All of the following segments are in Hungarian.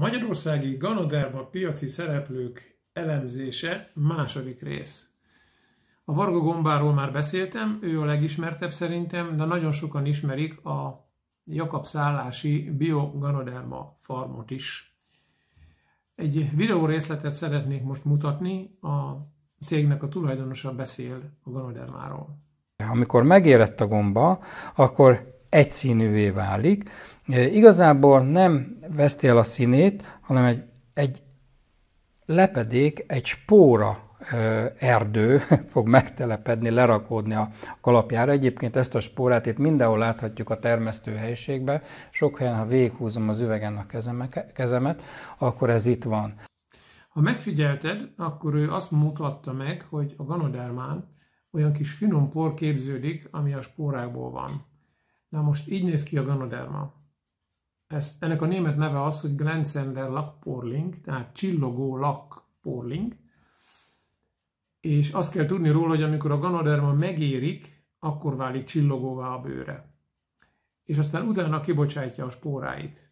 Magyarországi Ganoderma piaci szereplők elemzése második rész. A Varga Gombáról már beszéltem, ő a legismertebb szerintem, de nagyon sokan ismerik a Jakab Szállási ganoderma farmot is. Egy videó részletet szeretnék most mutatni, a cégnek a tulajdonosa beszél a Ganodermáról. Amikor megérett a gomba, akkor egyszínűvé válik. Igazából nem veszti el a színét, hanem egy, egy lepedék, egy spóra erdő fog megtelepedni, lerakódni a kalapjára. Egyébként ezt a spórát itt mindenhol láthatjuk a helyiségbe. Sok helyen, ha véghúzom az üvegen a kezemet, akkor ez itt van. Ha megfigyelted, akkor ő azt mutatta meg, hogy a ganodermán olyan kis finom por képződik, ami a spórákból van. Na most így néz ki a ganoderma. Ezt, ennek a német neve az, hogy Glänzender Lackporling, tehát csillogó lakporling. És azt kell tudni róla, hogy amikor a ganoderma megérik, akkor válik csillogóvá a bőre. És aztán utána kibocsátja a spóráit.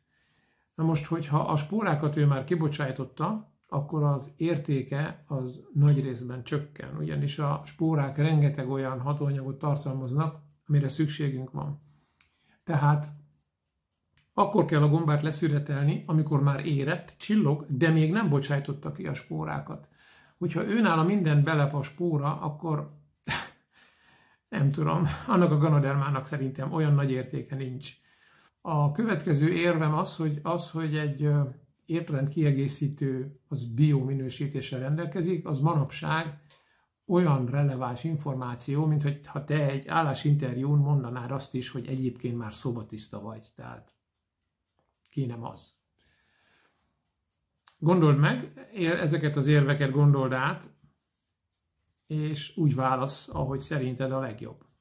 Na most, hogyha a spórákat ő már kibocsájtotta, akkor az értéke az nagy részben csökken, ugyanis a spórák rengeteg olyan hatóanyagot tartalmaznak, amire szükségünk van. Tehát akkor kell a gombát leszüretelni, amikor már érett, csillog, de még nem bocsájtotta ki a spórákat. Hogyha őnála minden belep a spóra, akkor nem tudom, annak a ganodermának szerintem olyan nagy értéke nincs. A következő érvem az, hogy, az, hogy egy értrend kiegészítő az biominősítéssel rendelkezik, az manapság olyan releváns információ, mint hogy ha te egy állásinterjún mondanád azt is, hogy egyébként már szobatiszta vagy. Tehát ki nem az. Gondold meg, ezeket az érveket gondold át, és úgy válasz, ahogy szerinted a legjobb.